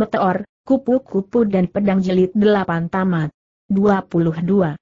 Meteor, Kupu-Kupu dan Pedang Jelit delapan Tamat. 22.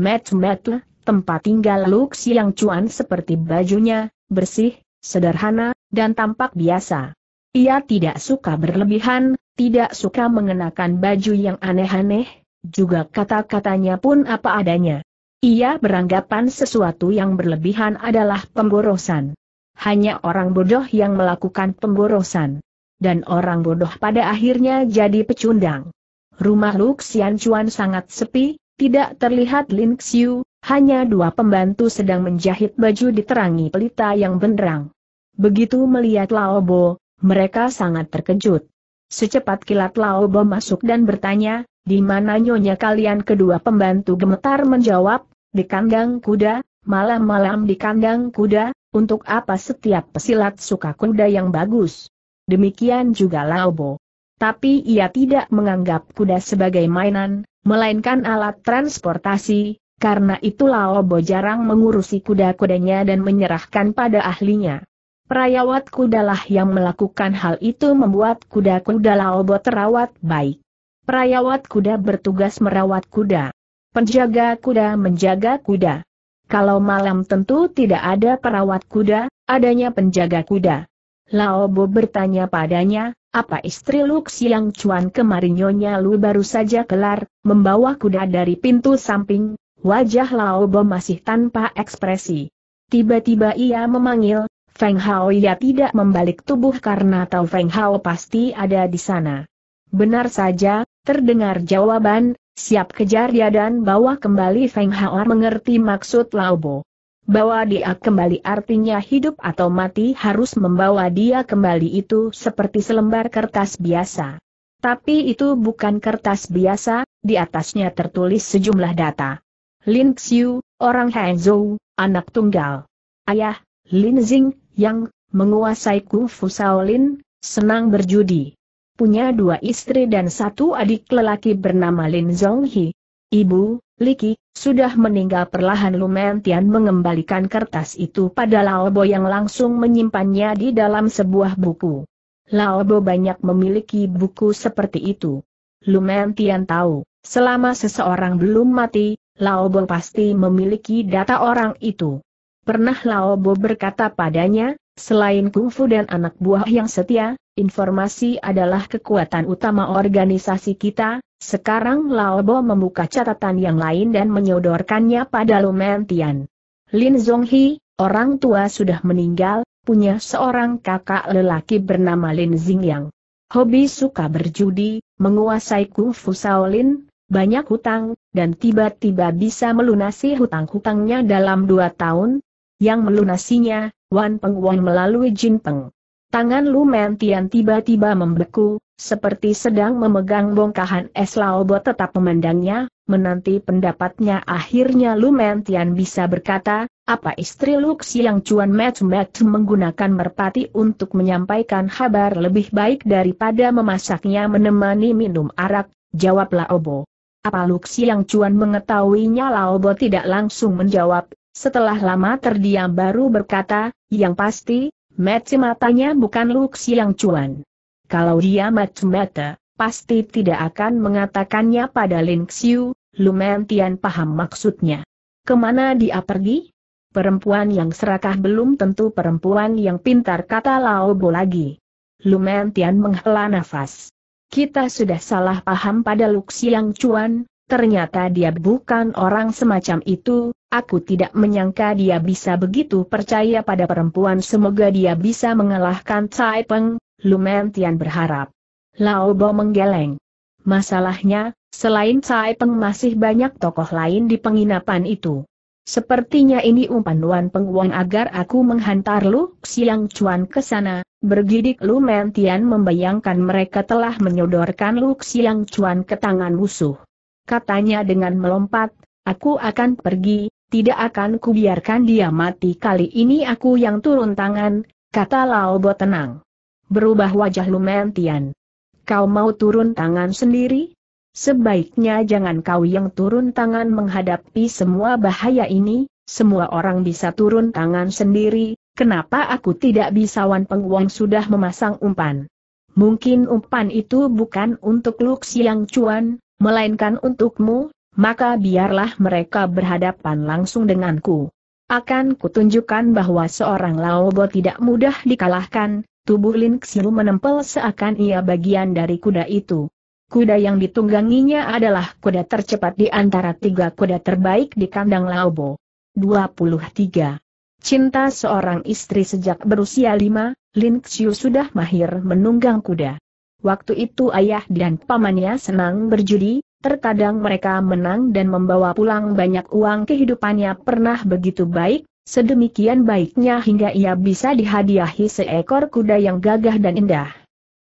Match-match, tempat tinggal Lux yang Cuan seperti bajunya, bersih, sederhana, dan tampak biasa. Ia tidak suka berlebihan, tidak suka mengenakan baju yang aneh-aneh, juga kata-katanya pun apa adanya. Ia beranggapan sesuatu yang berlebihan adalah pemborosan. Hanya orang bodoh yang melakukan pemborosan dan orang bodoh pada akhirnya jadi pecundang. Rumah Luxian Chuan sangat sepi, tidak terlihat Lin Xiu, hanya dua pembantu sedang menjahit baju diterangi pelita yang benderang. Begitu melihat Laobo, mereka sangat terkejut. Secepat kilat Laobo masuk dan bertanya, di mana nyonya kalian kedua pembantu gemetar menjawab, di kandang kuda, malam-malam di kandang kuda, untuk apa setiap pesilat suka kuda yang bagus? demikian juga Laobo. Tapi ia tidak menganggap kuda sebagai mainan, melainkan alat transportasi, karena itu Laobo jarang mengurusi kuda-kudanya dan menyerahkan pada ahlinya. Perawat kudalah yang melakukan hal itu membuat kuda-kuda Laobo terawat baik. Perawat kuda bertugas merawat kuda. Penjaga kuda menjaga kuda. Kalau malam tentu tidak ada perawat kuda, adanya penjaga kuda. Laobo bertanya padanya, apa istri Lu Siang Cuan kemarin Nyonya Lu baru saja kelar, membawa kuda dari pintu samping, wajah Laobo masih tanpa ekspresi. Tiba-tiba ia memanggil, Feng Hao ia tidak membalik tubuh karena tahu Feng Hao pasti ada di sana. Benar saja, terdengar jawaban, siap kejar dia dan bawa kembali Feng Hao mengerti maksud Laobo. Bawa dia kembali artinya hidup atau mati harus membawa dia kembali itu seperti selembar kertas biasa. Tapi itu bukan kertas biasa, di atasnya tertulis sejumlah data. Lin Xiu, orang Hangzhou, anak tunggal. Ayah, Lin Xing, yang menguasai Kung Fu Shaolin, senang berjudi. Punya dua istri dan satu adik lelaki bernama Lin Zhonghi. Ibu, Liki, sudah meninggal perlahan Lumen Tian mengembalikan kertas itu pada Laobo yang langsung menyimpannya di dalam sebuah buku. Laobo banyak memiliki buku seperti itu. Lumen Tian tahu, selama seseorang belum mati, Laobo pasti memiliki data orang itu. Pernah Laobo berkata padanya, selain kungfu dan anak buah yang setia, informasi adalah kekuatan utama organisasi kita, sekarang Laobo membuka catatan yang lain dan menyodorkannya pada Lumentian. Lin Zonghi, orang tua sudah meninggal, punya seorang kakak lelaki bernama Lin Xingyang. Hobi suka berjudi, menguasai Kung Fu Shaolin, banyak hutang, dan tiba-tiba bisa melunasi hutang-hutangnya dalam dua tahun. Yang melunasinya, Wan Peng Wan melalui Jin Peng. Tangan Lu Mentian tiba-tiba membeku, seperti sedang memegang bongkahan es Laobo tetap memandangnya, menanti pendapatnya akhirnya Lu Mentian bisa berkata, apa istri Lux yang Cuan Met Met menggunakan merpati untuk menyampaikan kabar lebih baik daripada memasaknya menemani minum arak, jawab Laobo. Apa Lux yang Cuan mengetahuinya Laobo tidak langsung menjawab, setelah lama terdiam baru berkata, yang pasti, Meci matanya bukan Luxi yang cuan. Kalau dia mati mata, pasti tidak akan mengatakannya pada Lin Xiu, Lumen paham maksudnya. Kemana dia pergi? Perempuan yang serakah belum tentu perempuan yang pintar kata Laobo lagi. Lumen Tian menghela nafas. Kita sudah salah paham pada Luxi yang cuan, Ternyata dia bukan orang semacam itu, aku tidak menyangka dia bisa begitu percaya pada perempuan semoga dia bisa mengalahkan Cai Peng, Lumen Tian berharap. Lao Bo menggeleng. Masalahnya, selain Cai Peng masih banyak tokoh lain di penginapan itu. Sepertinya ini umpan Wan Peng Wang agar aku menghantar Lu Xiang Chuan ke sana, bergidik Lu Mentian membayangkan mereka telah menyodorkan Lu Xiang Chuan ke tangan musuh katanya dengan melompat, aku akan pergi, tidak akan kubiarkan dia mati kali ini aku yang turun tangan, kata Lao Laobo tenang. Berubah wajah Lumentian. Kau mau turun tangan sendiri? Sebaiknya jangan kau yang turun tangan menghadapi semua bahaya ini, semua orang bisa turun tangan sendiri, kenapa aku tidak bisa Wan Wong sudah memasang umpan? Mungkin umpan itu bukan untuk Lux yang cuan, melainkan untukmu, maka biarlah mereka berhadapan langsung denganku. Akan kutunjukkan bahwa seorang Laobo tidak mudah dikalahkan, tubuh Lin Xiu menempel seakan ia bagian dari kuda itu. Kuda yang ditungganginya adalah kuda tercepat di antara tiga kuda terbaik di kandang Laobo. 23. Cinta seorang istri sejak berusia lima, Lin Xiu sudah mahir menunggang kuda. Waktu itu ayah dan pamannya senang berjudi, terkadang mereka menang dan membawa pulang banyak uang kehidupannya pernah begitu baik, sedemikian baiknya hingga ia bisa dihadiahi seekor kuda yang gagah dan indah.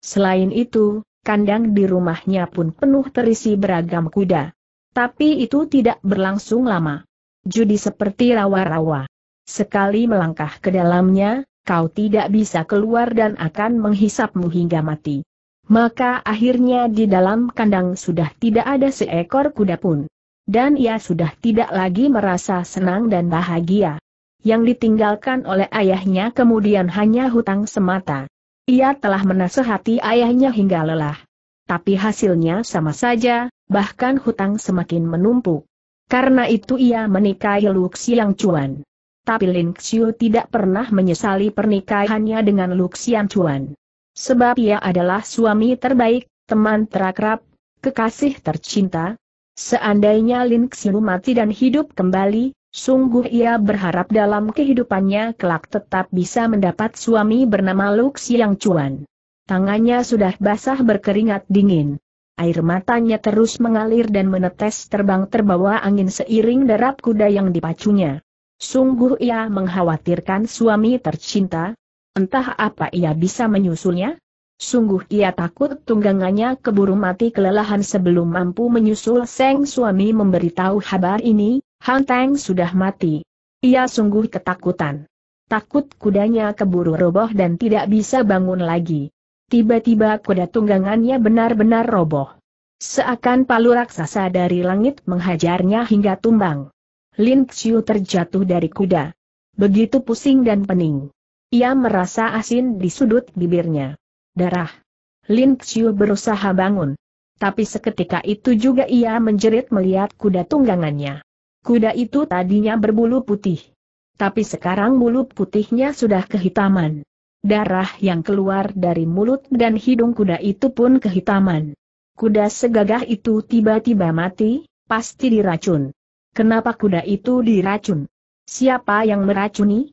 Selain itu, kandang di rumahnya pun penuh terisi beragam kuda. Tapi itu tidak berlangsung lama. Judi seperti rawa-rawa. Sekali melangkah ke dalamnya, kau tidak bisa keluar dan akan menghisapmu hingga mati. Maka akhirnya di dalam kandang sudah tidak ada seekor kuda pun. Dan ia sudah tidak lagi merasa senang dan bahagia. Yang ditinggalkan oleh ayahnya kemudian hanya hutang semata. Ia telah menasehati ayahnya hingga lelah. Tapi hasilnya sama saja, bahkan hutang semakin menumpuk. Karena itu ia menikahi Luxiang Chuan. Tapi Lin Xiu tidak pernah menyesali pernikahannya dengan Luxiang Chuan. Sebab ia adalah suami terbaik, teman terakrab, kekasih tercinta. Seandainya Lin Xiu mati dan hidup kembali, sungguh ia berharap dalam kehidupannya kelak tetap bisa mendapat suami bernama Lu Xiang Chuan. Tangannya sudah basah berkeringat dingin. Air matanya terus mengalir dan menetes terbang terbawa angin seiring derap kuda yang dipacunya. Sungguh ia mengkhawatirkan suami tercinta, Entah apa ia bisa menyusulnya? Sungguh ia takut tunggangannya keburu mati kelelahan sebelum mampu menyusul Seng suami memberitahu kabar ini, Han Teng sudah mati. Ia sungguh ketakutan. Takut kudanya keburu roboh dan tidak bisa bangun lagi. Tiba-tiba kuda tunggangannya benar-benar roboh. Seakan palu raksasa dari langit menghajarnya hingga tumbang. Lin Xiu terjatuh dari kuda. Begitu pusing dan pening. Ia merasa asin di sudut bibirnya. Darah. Lin Xiu berusaha bangun. Tapi seketika itu juga ia menjerit melihat kuda tunggangannya. Kuda itu tadinya berbulu putih. Tapi sekarang bulu putihnya sudah kehitaman. Darah yang keluar dari mulut dan hidung kuda itu pun kehitaman. Kuda segagah itu tiba-tiba mati, pasti diracun. Kenapa kuda itu diracun? Siapa yang meracuni?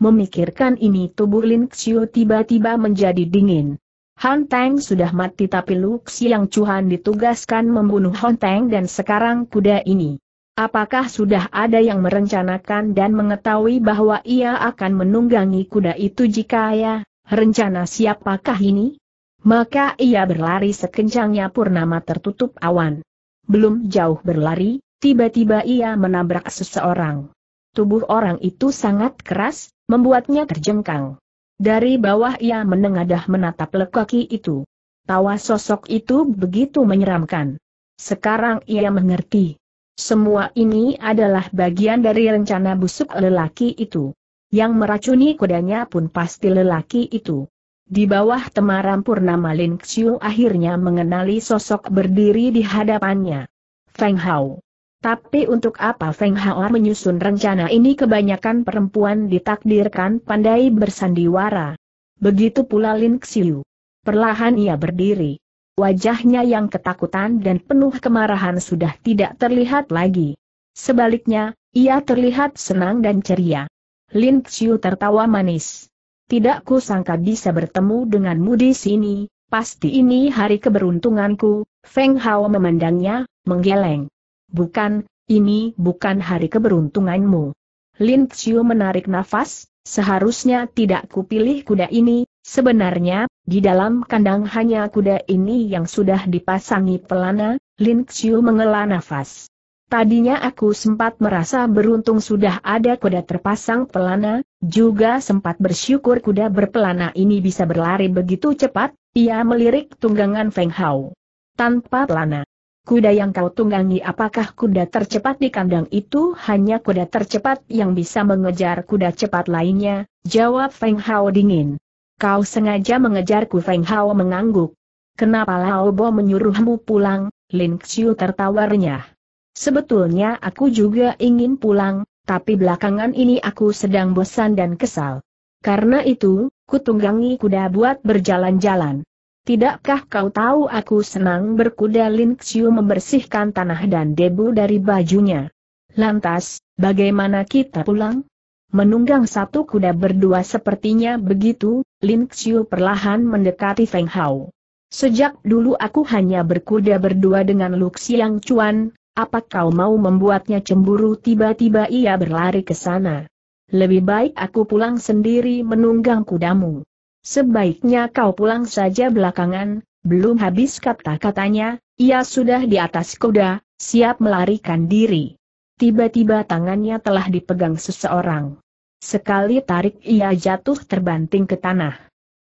Memikirkan ini tubuh Lin Xiu tiba-tiba menjadi dingin. Han Teng sudah mati tapi Lu Xiang cuhan ditugaskan membunuh Han Teng dan sekarang kuda ini. Apakah sudah ada yang merencanakan dan mengetahui bahwa ia akan menunggangi kuda itu jika ya, rencana siapakah ini? Maka ia berlari sekencangnya purnama tertutup awan. Belum jauh berlari, tiba-tiba ia menabrak seseorang. Tubuh orang itu sangat keras, membuatnya terjengkang. Dari bawah ia menengadah menatap lekaki itu. Tawa sosok itu begitu menyeramkan. Sekarang ia mengerti. Semua ini adalah bagian dari rencana busuk lelaki itu. Yang meracuni kudanya pun pasti lelaki itu. Di bawah temaram Purnama Lin Xiu akhirnya mengenali sosok berdiri di hadapannya. Feng Hao. Tapi untuk apa Feng Hao menyusun rencana ini kebanyakan perempuan ditakdirkan pandai bersandiwara. Begitu pula Lin Xiu. Perlahan ia berdiri. Wajahnya yang ketakutan dan penuh kemarahan sudah tidak terlihat lagi. Sebaliknya, ia terlihat senang dan ceria. Lin Xiu tertawa manis. Tidak ku sangka bisa bertemu denganmu di sini, pasti ini hari keberuntunganku, Feng Hao memandangnya, menggeleng. Bukan, ini bukan hari keberuntunganmu. Lin Xiu menarik nafas, seharusnya tidak kupilih kuda ini, sebenarnya, di dalam kandang hanya kuda ini yang sudah dipasangi pelana, Lin Xiu mengela nafas. Tadinya aku sempat merasa beruntung sudah ada kuda terpasang pelana, juga sempat bersyukur kuda berpelana ini bisa berlari begitu cepat, ia melirik tunggangan Feng Hao. Tanpa pelana. Kuda yang kau tunggangi apakah kuda tercepat di kandang itu hanya kuda tercepat yang bisa mengejar kuda cepat lainnya, jawab Feng Hao dingin. Kau sengaja mengejarku Feng Hao mengangguk. Kenapa Lao Bo menyuruhmu pulang, Lin Xiu tertawarnya. Sebetulnya aku juga ingin pulang, tapi belakangan ini aku sedang bosan dan kesal. Karena itu, kutunggangi kuda buat berjalan-jalan. Tidakkah kau tahu aku senang berkuda Lin Xiu membersihkan tanah dan debu dari bajunya? Lantas, bagaimana kita pulang? Menunggang satu kuda berdua sepertinya begitu, Lin Xiu perlahan mendekati Feng Hao. Sejak dulu aku hanya berkuda berdua dengan Luxiang Chuan, apa kau mau membuatnya cemburu tiba-tiba ia berlari ke sana? Lebih baik aku pulang sendiri menunggang kudamu. Sebaiknya kau pulang saja belakangan, belum habis kata-katanya, ia sudah di atas kuda, siap melarikan diri. Tiba-tiba tangannya telah dipegang seseorang. Sekali tarik ia jatuh terbanting ke tanah.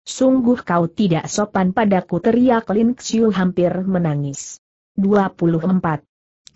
Sungguh kau tidak sopan padaku teriak Lin Xiu hampir menangis. 24.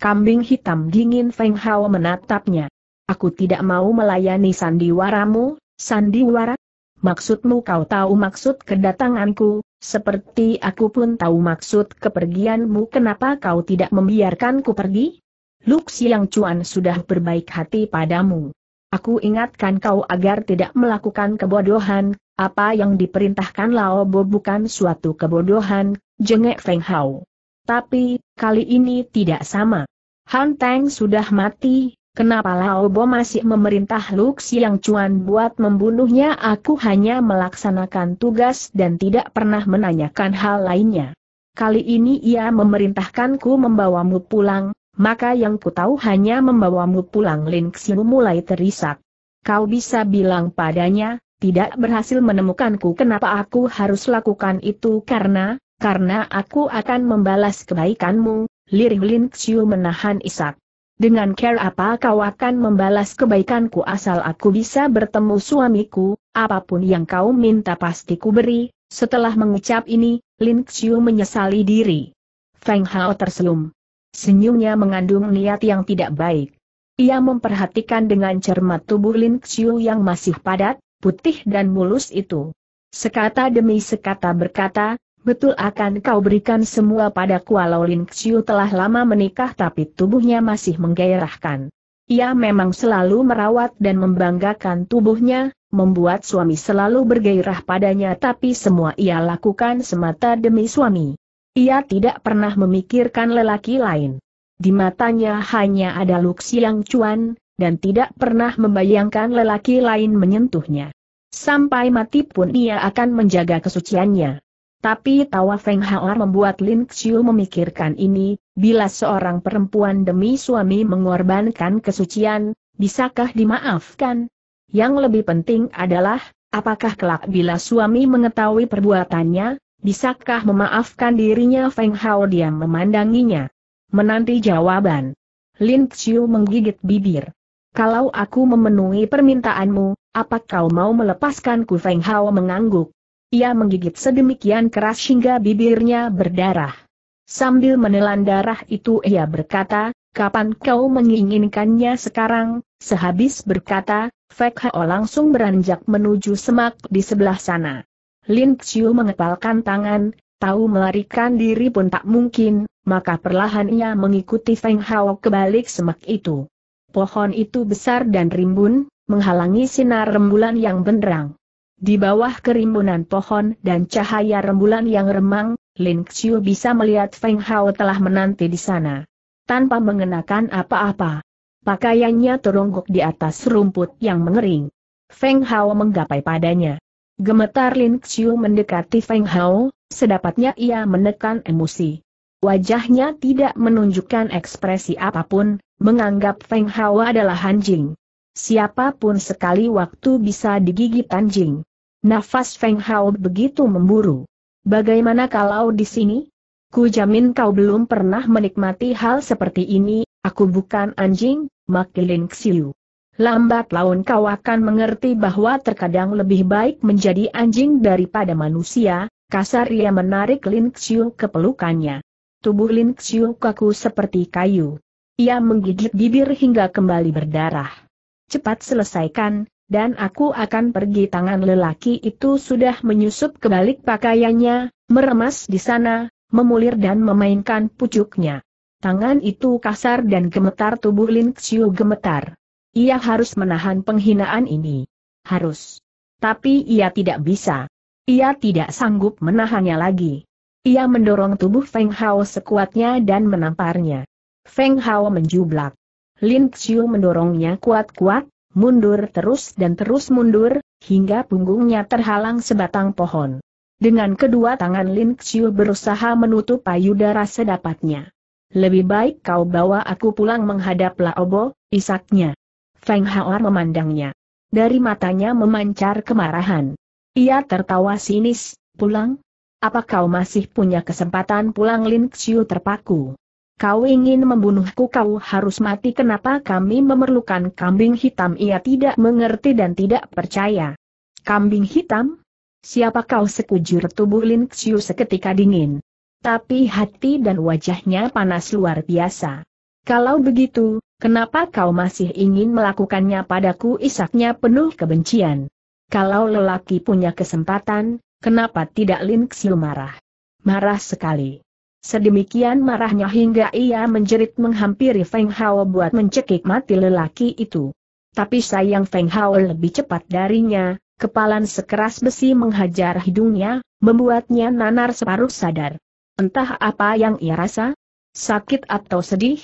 Kambing hitam dingin Feng Hao menatapnya. Aku tidak mau melayani sandiwaramu, sandiwara, Maksudmu kau tahu maksud kedatanganku, seperti aku pun tahu maksud kepergianmu kenapa kau tidak membiarkanku pergi? Luk Siang Cuan sudah berbaik hati padamu. Aku ingatkan kau agar tidak melakukan kebodohan, apa yang diperintahkan Lao Bo bukan suatu kebodohan, jengek Feng Hao. Tapi, kali ini tidak sama. Han Teng sudah mati, Kenapa Lao Bo masih memerintah Lux yang cuan buat membunuhnya aku hanya melaksanakan tugas dan tidak pernah menanyakan hal lainnya. Kali ini ia memerintahkanku membawamu pulang, maka yang ku tahu hanya membawamu pulang Lin Xiu mulai terisak. Kau bisa bilang padanya, tidak berhasil menemukanku kenapa aku harus lakukan itu karena, karena aku akan membalas kebaikanmu, lirih Lin Xiu menahan isak. Dengan care apa kau akan membalas kebaikanku asal aku bisa bertemu suamiku, apapun yang kau minta pasti ku beri. Setelah mengucap ini, Lin Xiu menyesali diri. Feng Hao tersenyum. Senyumnya mengandung niat yang tidak baik. Ia memperhatikan dengan cermat tubuh Lin Xiu yang masih padat, putih dan mulus itu. Sekata demi sekata berkata, Betul akan kau berikan semua pada walau Lin Xiu telah lama menikah tapi tubuhnya masih menggairahkan. Ia memang selalu merawat dan membanggakan tubuhnya, membuat suami selalu bergairah padanya tapi semua ia lakukan semata demi suami. Ia tidak pernah memikirkan lelaki lain. Di matanya hanya ada luksi yang cuan, dan tidak pernah membayangkan lelaki lain menyentuhnya. Sampai mati pun ia akan menjaga kesuciannya. Tapi tawa Feng Hao membuat Lin Xiu memikirkan ini, bila seorang perempuan demi suami mengorbankan kesucian, bisakah dimaafkan? Yang lebih penting adalah, apakah kelak bila suami mengetahui perbuatannya, bisakah memaafkan dirinya Feng Hao diam memandanginya? Menanti jawaban. Lin Xiu menggigit bibir. Kalau aku memenuhi permintaanmu, apa kau mau melepaskanku Feng Hao mengangguk? Ia menggigit sedemikian keras hingga bibirnya berdarah. Sambil menelan darah itu ia berkata, kapan kau menginginkannya sekarang? Sehabis berkata, Fek Hao langsung beranjak menuju semak di sebelah sana. Lin Xiu mengepalkan tangan, tahu melarikan diri pun tak mungkin, maka perlahan ia mengikuti Feng Hao ke balik semak itu. Pohon itu besar dan rimbun, menghalangi sinar rembulan yang benderang. Di bawah kerimbunan pohon dan cahaya rembulan yang remang, Lin Xiu bisa melihat Feng Hao telah menanti di sana. Tanpa mengenakan apa-apa. Pakaiannya teronggok di atas rumput yang mengering. Feng Hao menggapai padanya. Gemetar Lin Xiu mendekati Feng Hao, sedapatnya ia menekan emosi. Wajahnya tidak menunjukkan ekspresi apapun, menganggap Feng Hao adalah anjing. Siapapun sekali waktu bisa digigit anjing. Nafas Feng Hao begitu memburu. Bagaimana kalau di sini? Ku jamin kau belum pernah menikmati hal seperti ini, aku bukan anjing, Makilin Xiu. Lambat laun kau akan mengerti bahwa terkadang lebih baik menjadi anjing daripada manusia, kasar ia menarik Lin Xiu ke pelukannya. Tubuh Lin Xiu kaku seperti kayu. Ia menggigit bibir hingga kembali berdarah. Cepat selesaikan, dan aku akan pergi tangan lelaki itu sudah menyusup ke balik pakaiannya, meremas di sana, memulir dan memainkan pucuknya. Tangan itu kasar dan gemetar tubuh Lin Xiu gemetar. Ia harus menahan penghinaan ini. Harus. Tapi ia tidak bisa. Ia tidak sanggup menahannya lagi. Ia mendorong tubuh Feng Hao sekuatnya dan menamparnya. Feng Hao menjublak. Lin Xiu mendorongnya kuat-kuat, mundur terus dan terus mundur, hingga punggungnya terhalang sebatang pohon. Dengan kedua tangan Lin Xiu berusaha menutup payudara sedapatnya. Lebih baik kau bawa aku pulang menghadap Laobo, isaknya. Feng Hao memandangnya. Dari matanya memancar kemarahan. Ia tertawa sinis, pulang? Apa kau masih punya kesempatan pulang Lin Xiu terpaku? Kau ingin membunuhku kau harus mati kenapa kami memerlukan kambing hitam ia tidak mengerti dan tidak percaya. Kambing hitam? Siapa kau sekujur tubuh Lin Xiu seketika dingin. Tapi hati dan wajahnya panas luar biasa. Kalau begitu, kenapa kau masih ingin melakukannya padaku isaknya penuh kebencian? Kalau lelaki punya kesempatan, kenapa tidak Lin Xiu marah? Marah sekali. Sedemikian marahnya hingga ia menjerit menghampiri Feng Hao buat mencekik mati lelaki itu. Tapi sayang Feng Hao lebih cepat darinya, kepalan sekeras besi menghajar hidungnya, membuatnya nanar separuh sadar. Entah apa yang ia rasa? Sakit atau sedih?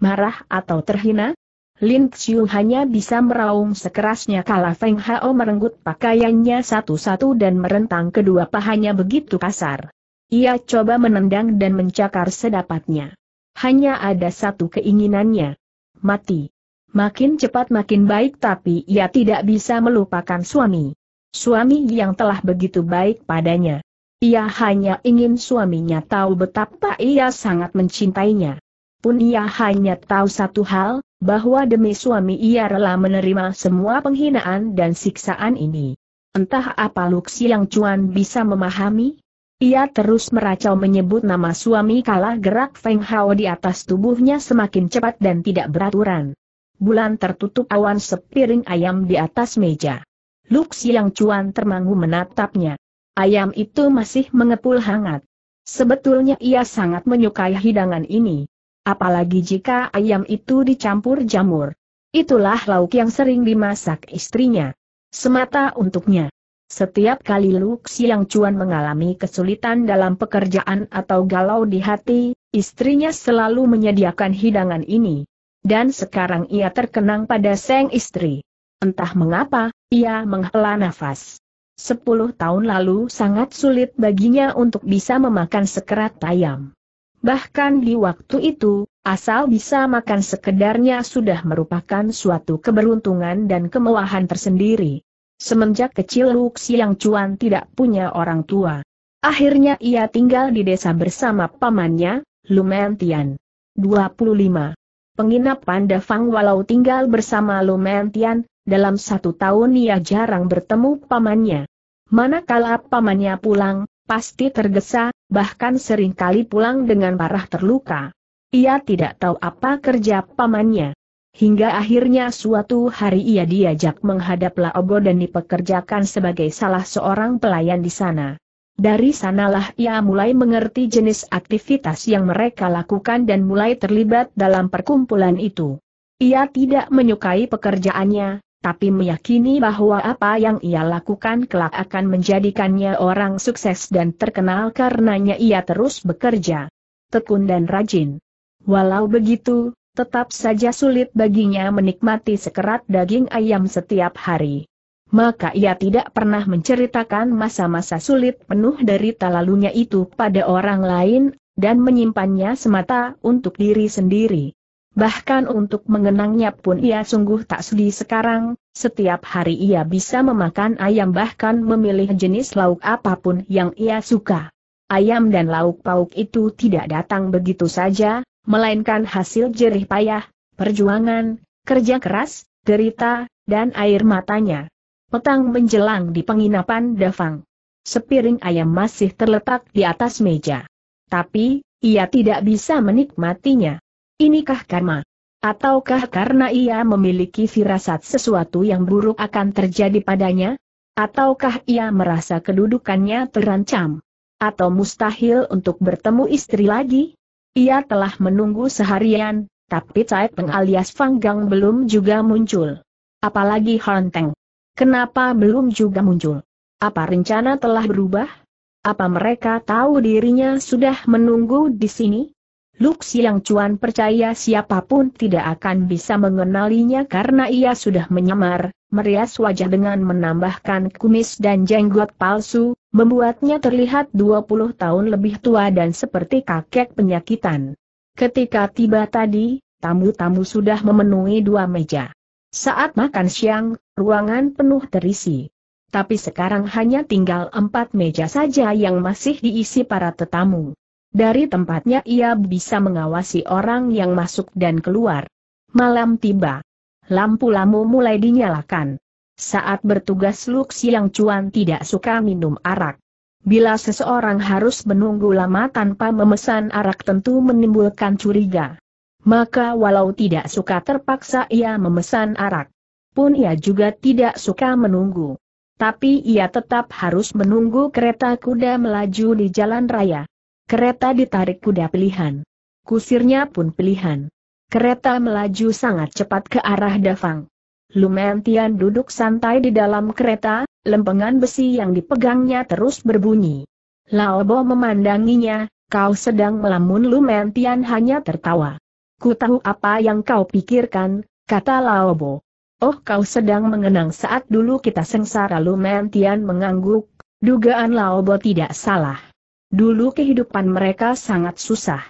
Marah atau terhina? Lin Xiu hanya bisa meraung sekerasnya kala Feng Hao merenggut pakaiannya satu-satu dan merentang kedua pahanya begitu kasar. Ia coba menendang dan mencakar sedapatnya. Hanya ada satu keinginannya. Mati. Makin cepat makin baik tapi ia tidak bisa melupakan suami. Suami yang telah begitu baik padanya. Ia hanya ingin suaminya tahu betapa ia sangat mencintainya. Pun ia hanya tahu satu hal, bahwa demi suami ia rela menerima semua penghinaan dan siksaan ini. Entah apa Luxi yang Cuan bisa memahami, ia terus meracau menyebut nama suami kalah gerak Feng Hao di atas tubuhnya semakin cepat dan tidak beraturan. Bulan tertutup awan sepiring ayam di atas meja. Lux yang cuan termangu menatapnya. Ayam itu masih mengepul hangat. Sebetulnya ia sangat menyukai hidangan ini. Apalagi jika ayam itu dicampur jamur. Itulah lauk yang sering dimasak istrinya. Semata untuknya. Setiap kali Lu Xiang cuan mengalami kesulitan dalam pekerjaan atau galau di hati, istrinya selalu menyediakan hidangan ini. Dan sekarang ia terkenang pada sang istri. Entah mengapa, ia menghela nafas. Sepuluh tahun lalu sangat sulit baginya untuk bisa memakan sekerat ayam. Bahkan di waktu itu, asal bisa makan sekedarnya sudah merupakan suatu keberuntungan dan kemewahan tersendiri. Semenjak kecil Luk yang Cuan tidak punya orang tua. Akhirnya ia tinggal di desa bersama pamannya, Lumentian. Tian. 25. Penginap Panda Fang walau tinggal bersama Lumentian, dalam satu tahun ia jarang bertemu pamannya. Manakala pamannya pulang, pasti tergesa, bahkan seringkali pulang dengan parah terluka. Ia tidak tahu apa kerja pamannya. Hingga akhirnya suatu hari ia diajak menghadap Laogo dan dipekerjakan sebagai salah seorang pelayan di sana. Dari sanalah ia mulai mengerti jenis aktivitas yang mereka lakukan dan mulai terlibat dalam perkumpulan itu. Ia tidak menyukai pekerjaannya, tapi meyakini bahwa apa yang ia lakukan kelak akan menjadikannya orang sukses dan terkenal karenanya ia terus bekerja. Tekun dan rajin. Walau begitu, tetap saja sulit baginya menikmati sekerat daging ayam setiap hari. Maka ia tidak pernah menceritakan masa-masa sulit penuh dari talalunya itu pada orang lain, dan menyimpannya semata untuk diri sendiri. Bahkan untuk mengenangnya pun ia sungguh tak sedih sekarang, setiap hari ia bisa memakan ayam bahkan memilih jenis lauk apapun yang ia suka. Ayam dan lauk pauk itu tidak datang begitu saja, melainkan hasil jerih payah, perjuangan, kerja keras, derita, dan air matanya. Petang menjelang di penginapan Davang. Sepiring ayam masih terletak di atas meja. Tapi, ia tidak bisa menikmatinya. Inikah karma? Ataukah karena ia memiliki firasat sesuatu yang buruk akan terjadi padanya? Ataukah ia merasa kedudukannya terancam? Atau mustahil untuk bertemu istri lagi? Ia telah menunggu seharian, tapi Cai Peng alias Fang Gang belum juga muncul. Apalagi Han Teng. Kenapa belum juga muncul? Apa rencana telah berubah? Apa mereka tahu dirinya sudah menunggu di sini? Lux yang cuan percaya siapapun tidak akan bisa mengenalinya karena ia sudah menyamar, merias wajah dengan menambahkan kumis dan jenggot palsu, membuatnya terlihat 20 tahun lebih tua dan seperti kakek penyakitan. Ketika tiba tadi, tamu-tamu sudah memenuhi dua meja. Saat makan siang, ruangan penuh terisi. Tapi sekarang hanya tinggal empat meja saja yang masih diisi para tetamu. Dari tempatnya ia bisa mengawasi orang yang masuk dan keluar. Malam tiba. Lampu lamu mulai dinyalakan. Saat bertugas Luk Siang Cuan tidak suka minum arak. Bila seseorang harus menunggu lama tanpa memesan arak tentu menimbulkan curiga. Maka walau tidak suka terpaksa ia memesan arak. Pun ia juga tidak suka menunggu. Tapi ia tetap harus menunggu kereta kuda melaju di jalan raya. Kereta ditarik kuda pilihan. Kusirnya pun pilihan. Kereta melaju sangat cepat ke arah Dafang. Lumentian duduk santai di dalam kereta, lempengan besi yang dipegangnya terus berbunyi. Laobo memandanginya, kau sedang melamun Lumentian hanya tertawa. Ku tahu apa yang kau pikirkan, kata Laobo. Oh kau sedang mengenang saat dulu kita sengsara Lumentian mengangguk, dugaan Laobo tidak salah. Dulu kehidupan mereka sangat susah.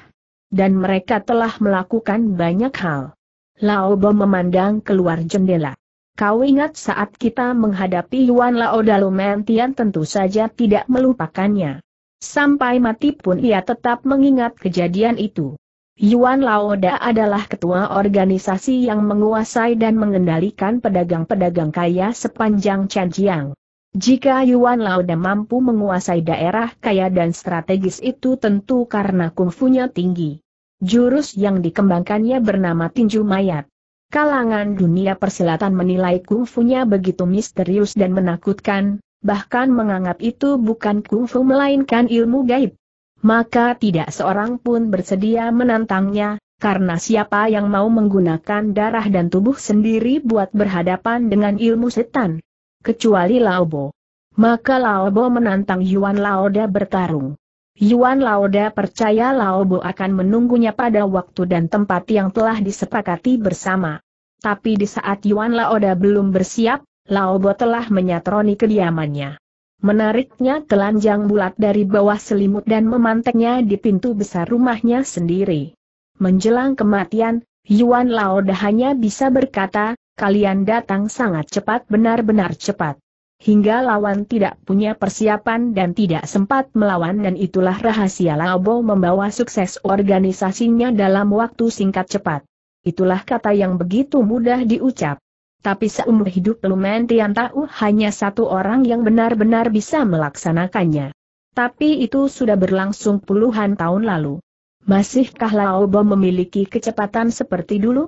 Dan mereka telah melakukan banyak hal. Lao Bo memandang keluar jendela. Kau ingat saat kita menghadapi Yuan Lao Dalumentian tentu saja tidak melupakannya. Sampai mati pun ia tetap mengingat kejadian itu. Yuan Laoda adalah ketua organisasi yang menguasai dan mengendalikan pedagang-pedagang kaya sepanjang Chanjiang. Jika Yuan Laoda mampu menguasai daerah kaya dan strategis itu tentu karena kungfunya tinggi. Jurus yang dikembangkannya bernama tinju mayat. Kalangan dunia perselatan menilai kungfunya begitu misterius dan menakutkan, bahkan menganggap itu bukan kungfu melainkan ilmu gaib. Maka tidak seorang pun bersedia menantangnya, karena siapa yang mau menggunakan darah dan tubuh sendiri buat berhadapan dengan ilmu setan? Kecuali Laobo. Maka Laobo menantang Yuan Laoda bertarung. Yuan Laoda percaya Laobo akan menunggunya pada waktu dan tempat yang telah disepakati bersama. Tapi di saat Yuan Laoda belum bersiap, Laobo telah menyatroni kediamannya. Menariknya telanjang bulat dari bawah selimut dan memanteknya di pintu besar rumahnya sendiri. Menjelang kematian, Yuan Laoda hanya bisa berkata, kalian datang sangat cepat benar-benar cepat. Hingga lawan tidak punya persiapan dan tidak sempat melawan dan itulah rahasia Laobo membawa sukses organisasinya dalam waktu singkat cepat. Itulah kata yang begitu mudah diucap. Tapi seumur hidup Lumen Tian tahu hanya satu orang yang benar-benar bisa melaksanakannya. Tapi itu sudah berlangsung puluhan tahun lalu. Masihkah Laobo memiliki kecepatan seperti dulu?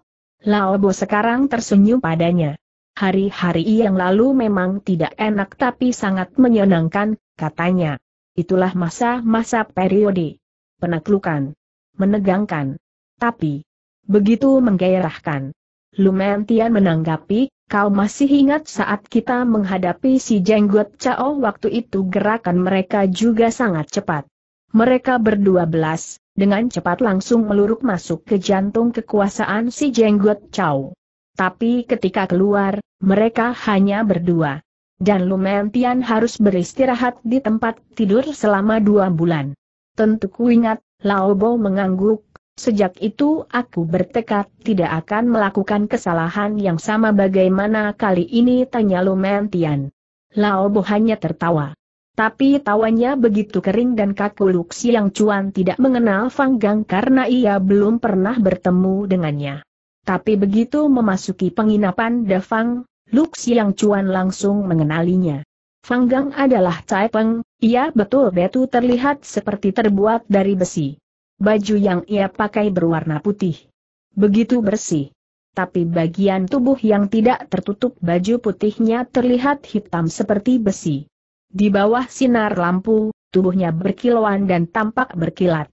Laobo sekarang tersenyum padanya. Hari-hari yang lalu memang tidak enak tapi sangat menyenangkan, katanya. Itulah masa-masa periode penaklukan, menegangkan, tapi begitu menggairahkan. Lumentian menanggapi, kau masih ingat saat kita menghadapi si jenggot Cao waktu itu gerakan mereka juga sangat cepat. Mereka berdua belas, dengan cepat langsung meluruk masuk ke jantung kekuasaan si jenggot Cao. Tapi ketika keluar, mereka hanya berdua. Dan Lumentian harus beristirahat di tempat tidur selama dua bulan. Tentu ku ingat, Laobo mengangguk, sejak itu aku bertekad tidak akan melakukan kesalahan yang sama bagaimana kali ini tanya Lumentian. Laobo hanya tertawa. Tapi tawanya begitu kering dan kaku Luxi yang cuan tidak mengenal Fang Gang karena ia belum pernah bertemu dengannya. Tapi begitu memasuki penginapan Fang. Lux yang Chuan langsung mengenalinya. Fanggang adalah Cai Peng, ia betul-betul terlihat seperti terbuat dari besi. Baju yang ia pakai berwarna putih. Begitu bersih. Tapi bagian tubuh yang tidak tertutup baju putihnya terlihat hitam seperti besi. Di bawah sinar lampu, tubuhnya berkilauan dan tampak berkilat.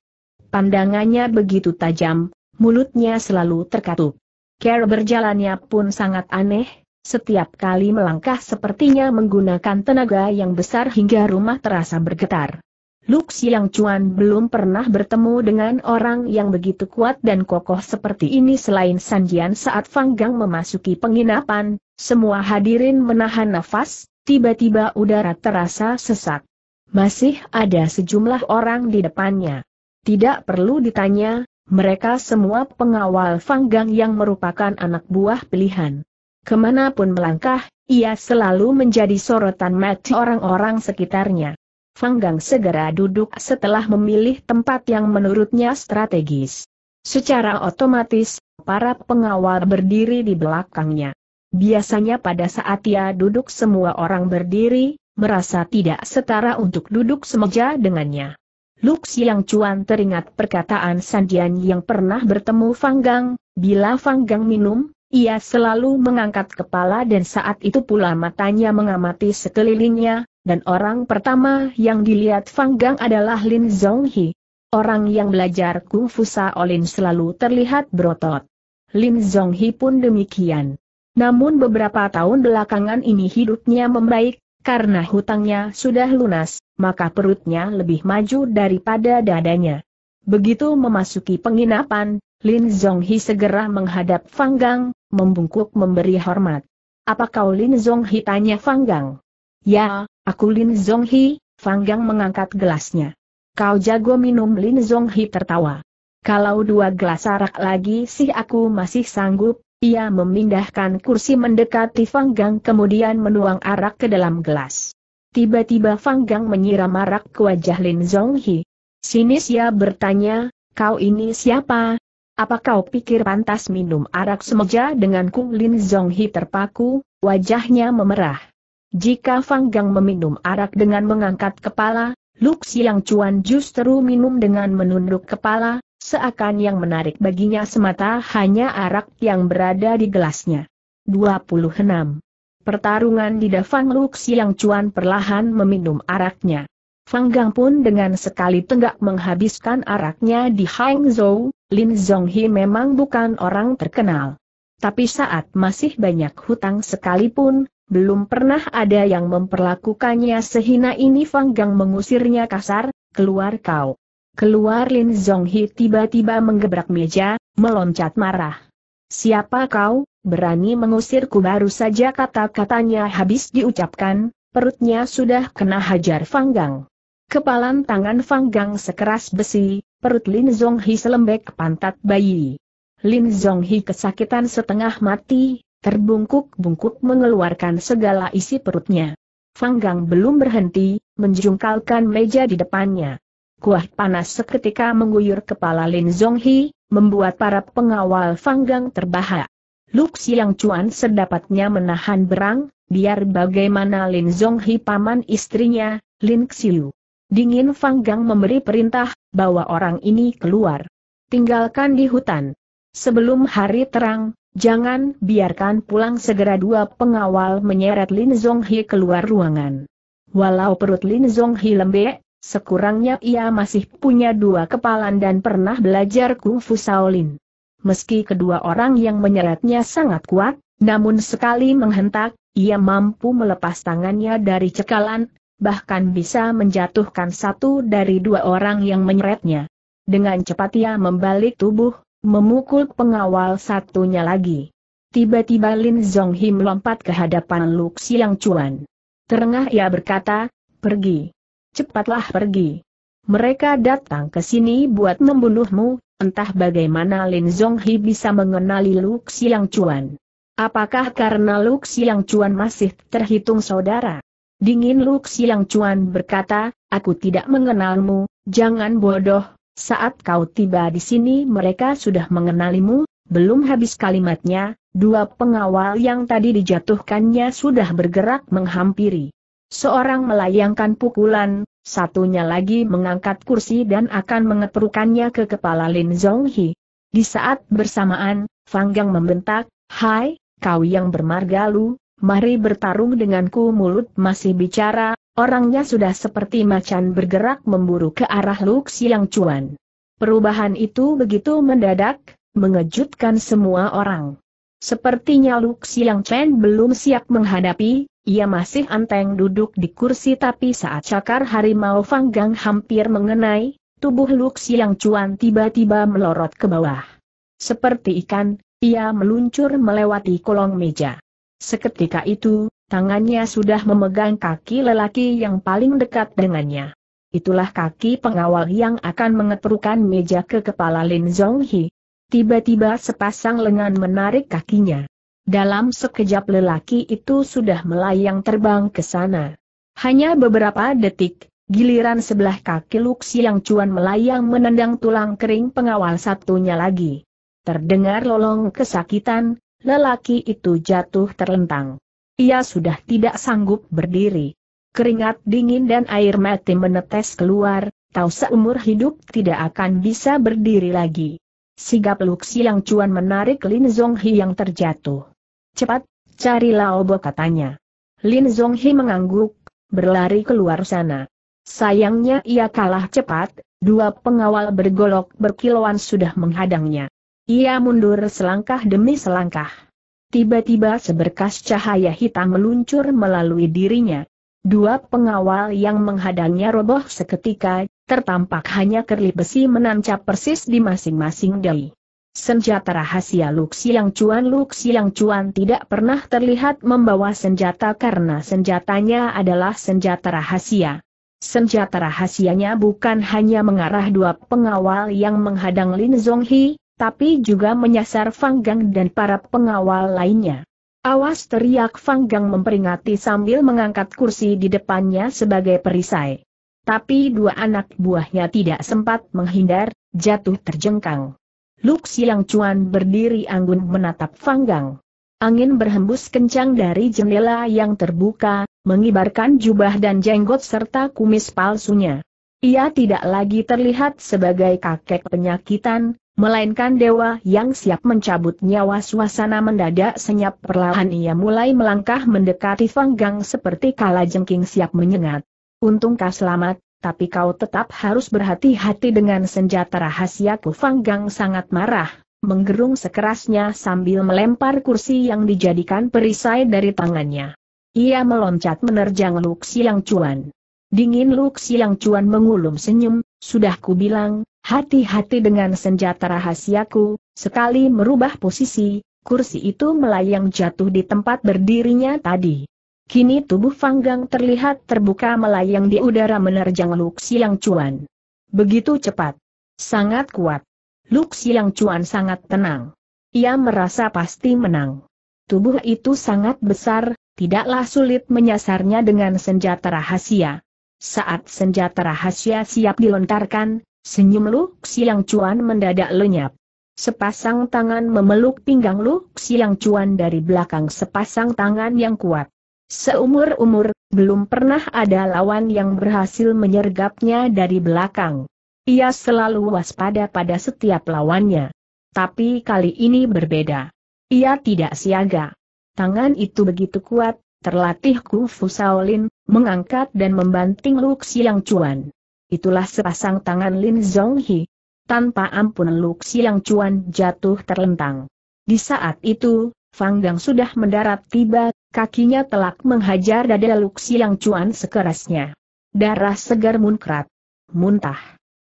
Pandangannya begitu tajam, mulutnya selalu terkatup. Care berjalannya pun sangat aneh, setiap kali melangkah sepertinya menggunakan tenaga yang besar hingga rumah terasa bergetar. Lux Yang Chuan belum pernah bertemu dengan orang yang begitu kuat dan kokoh seperti ini selain Sanjian saat Fang Gang memasuki penginapan, semua hadirin menahan nafas, tiba-tiba udara terasa sesak. Masih ada sejumlah orang di depannya. Tidak perlu ditanya, mereka semua pengawal Fang Gang yang merupakan anak buah pilihan. Kemanapun melangkah, ia selalu menjadi sorotan mati orang-orang sekitarnya. Fanggang segera duduk setelah memilih tempat yang menurutnya strategis. Secara otomatis, para pengawal berdiri di belakangnya. Biasanya pada saat ia duduk semua orang berdiri, merasa tidak setara untuk duduk semeja dengannya. Lux Yang Cuan teringat perkataan Sandian yang pernah bertemu Fanggang, bila Fanggang minum, ia selalu mengangkat kepala dan saat itu pula matanya mengamati sekelilingnya, dan orang pertama yang dilihat Fang Gang adalah Lin Zonghi. Orang yang belajar Kung kungfu lin selalu terlihat berotot. Lin Zonghi pun demikian. Namun beberapa tahun belakangan ini hidupnya membaik, karena hutangnya sudah lunas, maka perutnya lebih maju daripada dadanya. Begitu memasuki penginapan, Lin Zonghi segera menghadap Fang Gang membungkuk memberi hormat. Apa kau Lin Zonghi tanya Fanggang. Ya, aku Lin Zonghi, Fang Gang mengangkat gelasnya. Kau jago minum Lin Zonghi tertawa. Kalau dua gelas arak lagi sih aku masih sanggup, ia memindahkan kursi mendekati Fanggang kemudian menuang arak ke dalam gelas. Tiba-tiba Fanggang menyiram arak ke wajah Lin Zonghi. Sinis ia bertanya, kau ini siapa? Apa kau pikir pantas minum arak semeja dengan Kung Lin Zonghi terpaku, wajahnya memerah. Jika Fang Gang meminum arak dengan mengangkat kepala, Lux Yang Cuan justru minum dengan menunduk kepala, seakan yang menarik baginya semata hanya arak yang berada di gelasnya. 26. Pertarungan di Dafang Lux Yang Cuan perlahan meminum araknya. Fanggang pun dengan sekali tenggak menghabiskan araknya di Hangzhou, Lin Zhonghi memang bukan orang terkenal. Tapi saat masih banyak hutang sekalipun, belum pernah ada yang memperlakukannya sehina ini Fanggang mengusirnya kasar, keluar kau. Keluar Lin Zhonghi tiba-tiba menggebrak meja, meloncat marah. Siapa kau, berani mengusirku baru saja kata-katanya habis diucapkan, perutnya sudah kena hajar Fanggang. Kepalan tangan Fanggang sekeras besi, perut Lin Zonghi selembek pantat bayi. Lin Zonghi kesakitan setengah mati, terbungkuk-bungkuk mengeluarkan segala isi perutnya. Fanggang belum berhenti, menjungkalkan meja di depannya. Kuah panas seketika mengguyur kepala Lin Zonghi, membuat para pengawal Fanggang Gang terbahak. Luk Siang Chuan sedapatnya menahan berang, biar bagaimana Lin Zonghi paman istrinya, Lin Xiu. Dingin Fang Gang memberi perintah, bawa orang ini keluar. Tinggalkan di hutan. Sebelum hari terang, jangan biarkan pulang segera dua pengawal menyeret Lin Zonghi keluar ruangan. Walau perut Lin Zonghi lembek, sekurangnya ia masih punya dua kepalan dan pernah belajar kungfu Shaolin. Meski kedua orang yang menyeretnya sangat kuat, namun sekali menghentak, ia mampu melepas tangannya dari cekalan, bahkan bisa menjatuhkan satu dari dua orang yang menyeretnya. Dengan cepat ia membalik tubuh, memukul pengawal satunya lagi. Tiba-tiba Lin Zong melompat ke hadapan Luk Siang Chuan. Terengah ia berkata, pergi. Cepatlah pergi. Mereka datang ke sini buat membunuhmu, entah bagaimana Lin Zong bisa mengenali Luk Siang Chuan. Apakah karena Luk Siang Chuan masih terhitung saudara? Dingin Luk yang Cuan berkata, aku tidak mengenalmu, jangan bodoh, saat kau tiba di sini mereka sudah mengenalimu, belum habis kalimatnya, dua pengawal yang tadi dijatuhkannya sudah bergerak menghampiri. Seorang melayangkan pukulan, satunya lagi mengangkat kursi dan akan mengeperukannya ke kepala Lin Zonghi. Di saat bersamaan, Fanggang membentak, Hai, kau yang bermargalu mari bertarung denganku mulut masih bicara, orangnya sudah seperti macan bergerak memburu ke arah Luk Yang Cuan. Perubahan itu begitu mendadak, mengejutkan semua orang. Sepertinya Luk Yang Chen belum siap menghadapi, ia masih anteng duduk di kursi tapi saat cakar harimau Fanggang hampir mengenai, tubuh Luk Yang Cuan tiba-tiba melorot ke bawah. Seperti ikan, ia meluncur melewati kolong meja. Seketika itu, tangannya sudah memegang kaki lelaki yang paling dekat dengannya. Itulah kaki pengawal yang akan mengeperukan meja ke kepala Lin Zonghi. Tiba-tiba sepasang lengan menarik kakinya. Dalam sekejap lelaki itu sudah melayang terbang ke sana. Hanya beberapa detik, giliran sebelah kaki Lux yang cuan melayang menendang tulang kering pengawal satunya lagi. Terdengar lolong kesakitan, lelaki itu jatuh terlentang. Ia sudah tidak sanggup berdiri. Keringat dingin dan air mati menetes keluar, tahu seumur hidup tidak akan bisa berdiri lagi. Sigap Luxi yang cuan menarik Lin Zonghi yang terjatuh. Cepat, carilah Laobo katanya. Lin Zonghi mengangguk, berlari keluar sana. Sayangnya ia kalah cepat, dua pengawal bergolok berkilauan sudah menghadangnya. Ia mundur selangkah demi selangkah. Tiba-tiba seberkas cahaya hitam meluncur melalui dirinya. Dua pengawal yang menghadangnya roboh seketika, tertampak hanya kerlip besi menancap persis di masing-masing dai. Senjata rahasia Luxiang Cuan Luxiang Cuan tidak pernah terlihat membawa senjata karena senjatanya adalah senjata rahasia. Senjata rahasianya bukan hanya mengarah dua pengawal yang menghadang Lin Zonghi, tapi juga menyasar Fang Gang dan para pengawal lainnya. Awas teriak Fang Gang memperingati sambil mengangkat kursi di depannya sebagai perisai. Tapi dua anak buahnya tidak sempat menghindar, jatuh terjengkang. Luk Siang Cuan berdiri anggun menatap Fang Gang. Angin berhembus kencang dari jendela yang terbuka, mengibarkan jubah dan jenggot serta kumis palsunya. Ia tidak lagi terlihat sebagai kakek penyakitan, melainkan dewa yang siap mencabut nyawa suasana mendadak senyap perlahan ia mulai melangkah mendekati Fanggang seperti kala jengking siap menyengat. Untungkah selamat, tapi kau tetap harus berhati-hati dengan senjata rahasia rahasiaku Fanggang sangat marah, menggerung sekerasnya sambil melempar kursi yang dijadikan perisai dari tangannya. Ia meloncat menerjang Lu Yang Dingin Lu Yang mengulum senyum, sudah ku bilang, hati-hati dengan senjata rahasiaku, sekali merubah posisi, kursi itu melayang jatuh di tempat berdirinya tadi. Kini tubuh Fanggang terlihat terbuka melayang di udara menerjang Luk Siang Cuan. Begitu cepat. Sangat kuat. Luk Siang Cuan sangat tenang. Ia merasa pasti menang. Tubuh itu sangat besar, tidaklah sulit menyasarnya dengan senjata rahasia. Saat senjata rahasia siap dilontarkan, senyum Lu Xiang Chuan mendadak lenyap. Sepasang tangan memeluk pinggang Lu Xiang Chuan dari belakang sepasang tangan yang kuat. Seumur-umur, belum pernah ada lawan yang berhasil menyergapnya dari belakang. Ia selalu waspada pada setiap lawannya. Tapi kali ini berbeda. Ia tidak siaga. Tangan itu begitu kuat, terlatih Kung Fu Shaolin, mengangkat dan membanting Xiang Chuan. Itulah sepasang tangan Lin Zonghi. Tanpa ampun Xiang Chuan jatuh terlentang. Di saat itu, Fang Gang sudah mendarat tiba, kakinya telak menghajar dada Xiang Chuan sekerasnya. Darah segar munkrat. Muntah.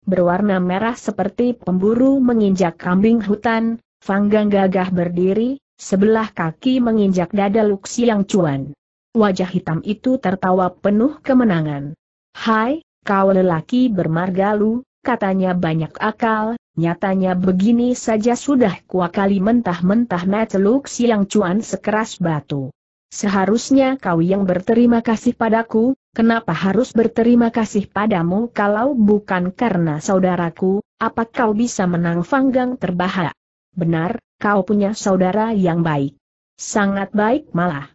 Berwarna merah seperti pemburu menginjak kambing hutan, Fang Fanggang gagah berdiri, sebelah kaki menginjak dada Xiang Chuan. Wajah hitam itu tertawa penuh kemenangan. Hai, kau lelaki bermargalu, katanya banyak akal, nyatanya begini saja sudah kuakali mentah-mentah Matteluk siang cuan sekeras batu. Seharusnya kau yang berterima kasih padaku, kenapa harus berterima kasih padamu kalau bukan karena saudaraku, apa kau bisa menang Fanggang terbahak? Benar, kau punya saudara yang baik. Sangat baik malah.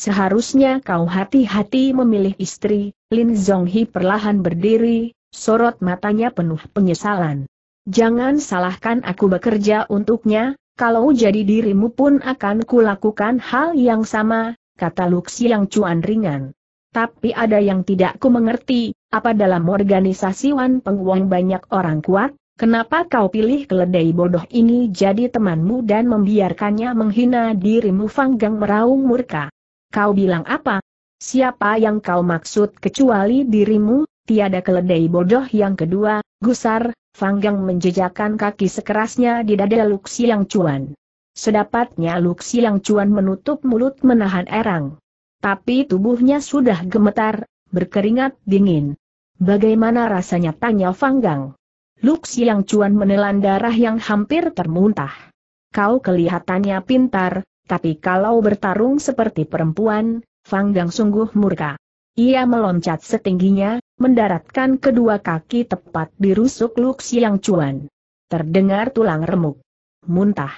Seharusnya kau hati-hati memilih istri, Lin Zonghi perlahan berdiri, sorot matanya penuh penyesalan. Jangan salahkan aku bekerja untuknya, kalau jadi dirimu pun akan kulakukan hal yang sama, kata Luxi yang cuan ringan. Tapi ada yang tidak ku mengerti, apa dalam organisasi Wan Penguang banyak orang kuat, Kenapa kau pilih keledai bodoh ini jadi temanmu dan membiarkannya menghina dirimu Fang Gang meraung murka? Kau bilang apa? Siapa yang kau maksud kecuali dirimu? Tiada keledai bodoh yang kedua, gusar, Fanggang menjejakkan kaki sekerasnya di dada Luksi yang cuan. Sedapatnya Luksi yang cuan menutup mulut menahan erang. Tapi tubuhnya sudah gemetar, berkeringat dingin. Bagaimana rasanya tanya Fanggang? Luksi yang cuan menelan darah yang hampir termuntah. Kau kelihatannya pintar, tapi kalau bertarung seperti perempuan, Fang Gang sungguh murka. Ia meloncat setingginya, mendaratkan kedua kaki tepat di rusuk Luk Yang Cuan. Terdengar tulang remuk. Muntah.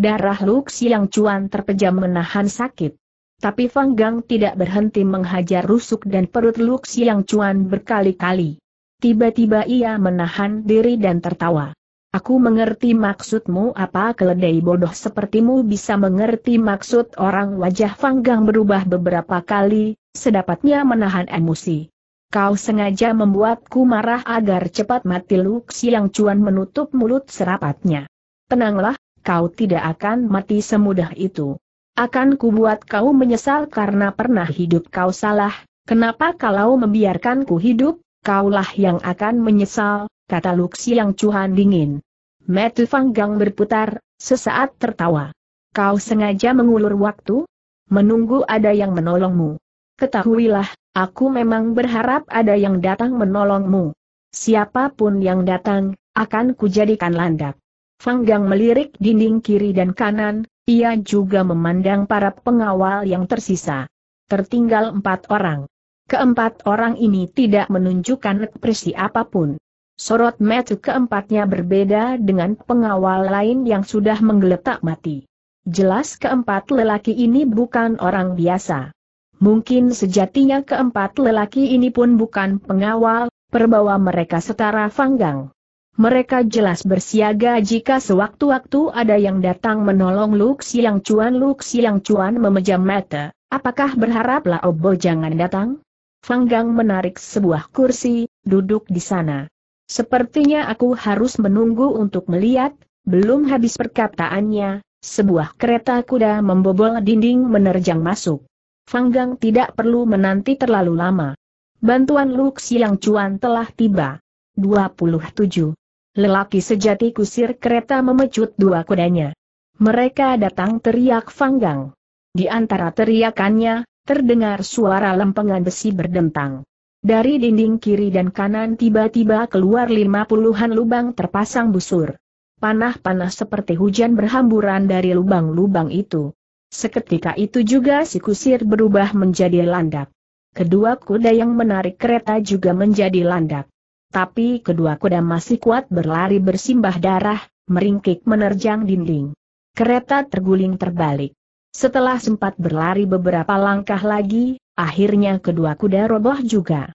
Darah Luk Yang Cuan terpejam menahan sakit. Tapi Fang Gang tidak berhenti menghajar rusuk dan perut Luk Yang Cuan berkali-kali. Tiba-tiba ia menahan diri dan tertawa. Aku mengerti maksudmu apa keledai bodoh sepertimu bisa mengerti maksud orang wajah Fanggang berubah beberapa kali, sedapatnya menahan emosi. Kau sengaja membuatku marah agar cepat mati Luk Yang Cuan menutup mulut serapatnya. Tenanglah, kau tidak akan mati semudah itu. Akan kubuat kau menyesal karena pernah hidup kau salah, kenapa kalau membiarkanku hidup, kaulah yang akan menyesal, kata Luxi yang cuhan dingin. Metu Fanggang berputar, sesaat tertawa. Kau sengaja mengulur waktu? Menunggu ada yang menolongmu. Ketahuilah, aku memang berharap ada yang datang menolongmu. Siapapun yang datang, akan kujadikan landak. Fanggang melirik dinding kiri dan kanan, ia juga memandang para pengawal yang tersisa. Tertinggal empat orang. Keempat orang ini tidak menunjukkan ekspresi apapun. Sorot metu keempatnya berbeda dengan pengawal lain yang sudah menggeletak mati. Jelas keempat lelaki ini bukan orang biasa. Mungkin sejatinya keempat lelaki ini pun bukan pengawal, perbawa mereka setara fanggang. Mereka jelas bersiaga jika sewaktu-waktu ada yang datang menolong Luk Siang Cuan. Luk Siang Cuan memejam mata, apakah berharaplah Obo jangan datang? Fanggang menarik sebuah kursi, duduk di sana. Sepertinya aku harus menunggu untuk melihat, belum habis perkataannya, sebuah kereta kuda membobol dinding menerjang masuk. Fanggang tidak perlu menanti terlalu lama. Bantuan Lux yang cuan telah tiba. 27. Lelaki sejati kusir kereta memecut dua kudanya. Mereka datang teriak Fanggang. Di antara teriakannya, terdengar suara lempengan besi berdentang. Dari dinding kiri dan kanan tiba-tiba keluar lima puluhan lubang terpasang busur. Panah-panah seperti hujan berhamburan dari lubang-lubang itu. Seketika itu juga si kusir berubah menjadi landak. Kedua kuda yang menarik kereta juga menjadi landak. Tapi kedua kuda masih kuat berlari bersimbah darah, meringkik menerjang dinding. Kereta terguling terbalik. Setelah sempat berlari beberapa langkah lagi, akhirnya kedua kuda roboh juga.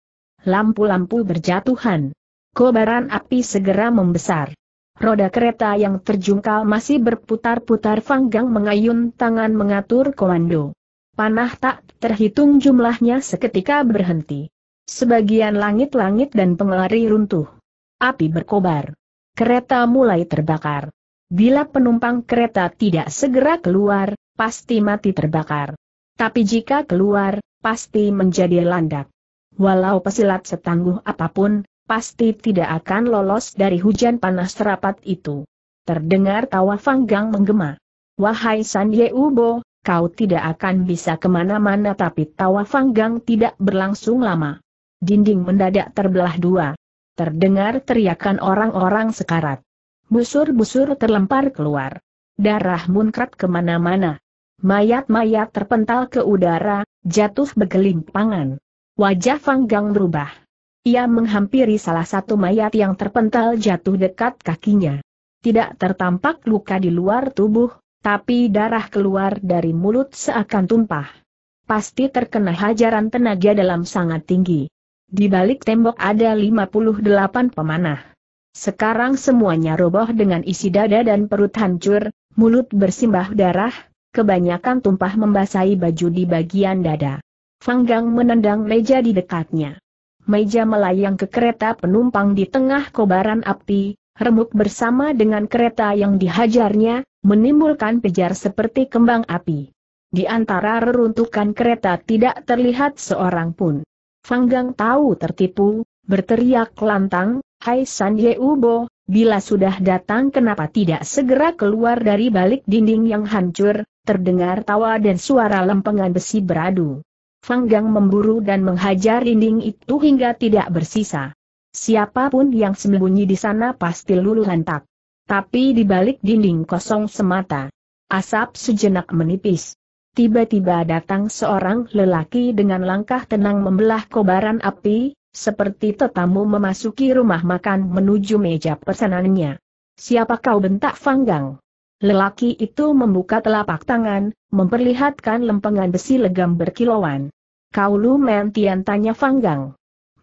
Lampu-lampu berjatuhan. Kobaran api segera membesar. Roda kereta yang terjungkal masih berputar-putar Fanggang mengayun tangan mengatur komando. Panah tak terhitung jumlahnya seketika berhenti. Sebagian langit-langit dan pengelari runtuh. Api berkobar. Kereta mulai terbakar. Bila penumpang kereta tidak segera keluar, pasti mati terbakar. Tapi jika keluar, pasti menjadi landak. Walau pesilat setangguh apapun, pasti tidak akan lolos dari hujan panas serapat itu. Terdengar tawa Fanggang menggema. Wahai San Ubo, kau tidak akan bisa kemana-mana tapi tawa Fanggang tidak berlangsung lama. Dinding mendadak terbelah dua. Terdengar teriakan orang-orang sekarat. Busur-busur terlempar keluar. Darah munkrat kemana-mana. Mayat-mayat terpental ke udara, jatuh bergelimpangan. Wajah Fanggang berubah. Ia menghampiri salah satu mayat yang terpental jatuh dekat kakinya. Tidak tertampak luka di luar tubuh, tapi darah keluar dari mulut seakan tumpah. Pasti terkena hajaran tenaga dalam sangat tinggi. Di balik tembok ada 58 pemanah. Sekarang semuanya roboh dengan isi dada dan perut hancur, mulut bersimbah darah, kebanyakan tumpah membasahi baju di bagian dada. Fanggang menendang meja di dekatnya. Meja melayang ke kereta penumpang di tengah kobaran api, remuk bersama dengan kereta yang dihajarnya, menimbulkan pejar seperti kembang api. Di antara reruntukan kereta tidak terlihat seorang pun. Fanggang tahu tertipu, berteriak lantang, Hai San Yeubo, Ubo, Bila sudah datang kenapa tidak segera keluar dari balik dinding yang hancur, terdengar tawa dan suara lempengan besi beradu. Fanggang memburu dan menghajar dinding itu hingga tidak bersisa. Siapapun yang sembunyi di sana pasti luluh lantak. Tapi di balik dinding kosong semata. Asap sejenak menipis. Tiba-tiba datang seorang lelaki dengan langkah tenang membelah kobaran api, seperti tetamu memasuki rumah makan menuju meja pesanannya. Siapa kau bentak Fanggang? Lelaki itu membuka telapak tangan, memperlihatkan lempengan besi legam berkilauan. Kau Lu Mentian tanya Fanggang.